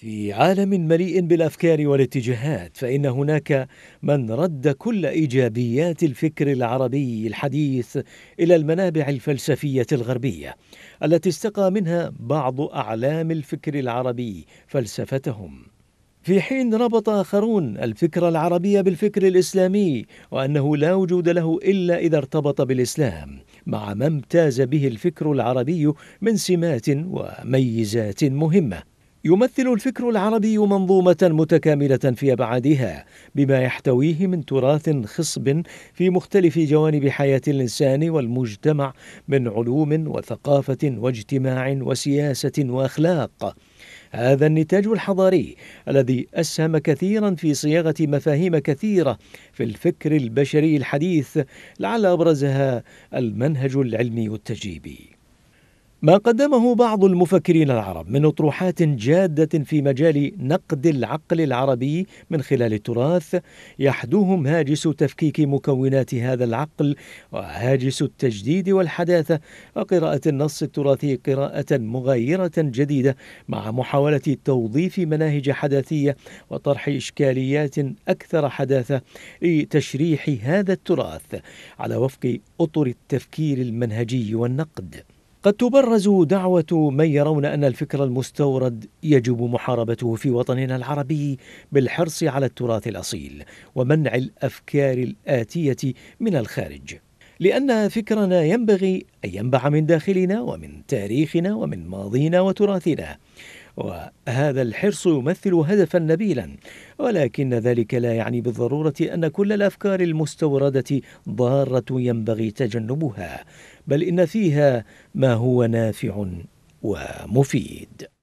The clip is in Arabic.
في عالم مليء بالافكار والاتجاهات فان هناك من رد كل ايجابيات الفكر العربي الحديث الى المنابع الفلسفيه الغربيه التي استقى منها بعض اعلام الفكر العربي فلسفتهم في حين ربط اخرون الفكر العربي بالفكر الاسلامي وانه لا وجود له الا اذا ارتبط بالاسلام مع ما امتاز به الفكر العربي من سمات وميزات مهمه يمثل الفكر العربي منظومة متكاملة في أبعادها بما يحتويه من تراث خصب في مختلف جوانب حياة الإنسان والمجتمع من علوم وثقافة واجتماع وسياسة وأخلاق هذا النتاج الحضاري الذي أسهم كثيرا في صياغة مفاهيم كثيرة في الفكر البشري الحديث لعل أبرزها المنهج العلمي التجريبي ما قدمه بعض المفكرين العرب من اطروحات جاده في مجال نقد العقل العربي من خلال التراث يحدوهم هاجس تفكيك مكونات هذا العقل وهاجس التجديد والحداثه وقراءه النص التراثي قراءه مغايره جديده مع محاوله توظيف مناهج حداثيه وطرح اشكاليات اكثر حداثه لتشريح هذا التراث على وفق اطر التفكير المنهجي والنقد قد تبرز دعوة من يرون أن الفكر المستورد يجب محاربته في وطننا العربي بالحرص على التراث الأصيل ومنع الأفكار الآتية من الخارج لأن فكرنا ينبغي أن ينبع من داخلنا ومن تاريخنا ومن ماضينا وتراثنا وهذا الحرص يمثل هدفا نبيلا ولكن ذلك لا يعني بالضرورة أن كل الأفكار المستوردة ضارة ينبغي تجنبها بل إن فيها ما هو نافع ومفيد